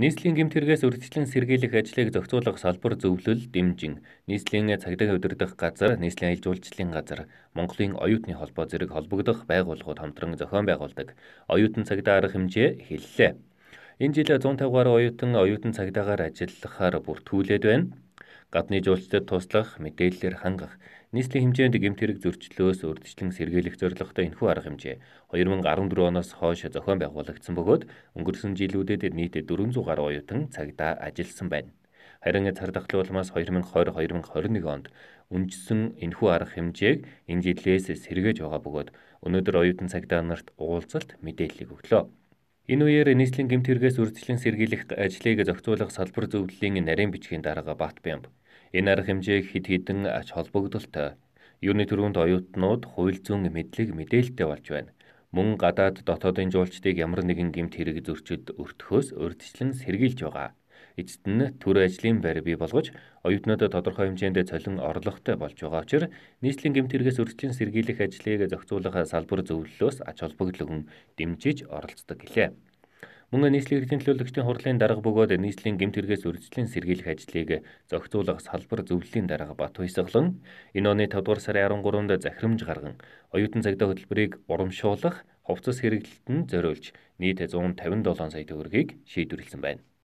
Нийслэлийн гэмт хэрэгээс үргэлжлэн сэргийлэх ажлыг зохицуулах салбар зөвлөл дэмжин нийслэлийн цагдаа удирдах газар, нийслэлийн ажилжуулчлалын газар, Монголын оюутны холбоо зэрэг холбогдох байгууллагууд хамтран зохион байгуулдаг. Оюутан цагдаа арга хэмжээ хэллээ. Энэ жил 150 гаруй оюутан оюутан цагдаагаар ажиллахаар бүртгүүлээд байна гадны жуулчдад туслах, мэдээллээр хангах, нийслэлийн хэмжээнд гэмт хэрэг зөрчлөөс урьдчилан сэргийлэх зорилготой энэхүү арга хэмжээ 2014 оноос хойш зохион байгуулагдсан бөгөөд өнгөрсөн жилүүдэд нийт 400 гаруй оюутан цагдаа ажилласан байна. Харин цар тахлын улмаас 2020-2021 онд үндэсэн энэхүү арга хэмжээг энэ жилээс сэргээж байгаа бөгөөд өнөөдөр оюутан цагдаа нарт уулзалт мэдээллийг өглөө. Энэ үеэр нийслэлийн гэмт хэрэгээс үржилэн сэргийлэх ажлыг зохицуулах салбар зөвлөлийн нарийн бичгийн дарга Батбямб энэ арга хэмжээг хид хідэн ач холбогдолтой юуны төрөнд оюутнууд хууль зүйн мэдлэг мэдээлэлтэй болж байна. Мөн гадаад дотоодын жуулчдыг ямар нэгэн гэмт хэрэг зөрчид өртөхөөс урьдчилан сэргийлж байгаа. Эцэст нь төр ажлын байр бий болгож оюутнуудад тодорхой хэмжээнд цолин орлоготой болж байгаа учраас нийслэлийн гэмт хэрэгээс өрсөлдөж сэргийлэх ажлыг зохицуулах салбар зөвлөлөөс ач холбогдлогон дэмжиж оролцдог гэлээ. Мөн нийслэлийн эрхийн төлөөлөгчдийн хурлын дарга бөгөөд нийслэлийн гэмт хэрэгээс үржилэн сэргийлэх ажлыг зохицуулах салбар зөвлөлийн дарга Бат Баясгалан энэ оны 5 дугаар сарын 13-нд захирамж гарган оюутан цагдаа хөтөлбөрийг урамшуулах хувцас хэрэглэлт нь зориулж нийт 157 сая төгрөгийг шийдвэрлсэн байна.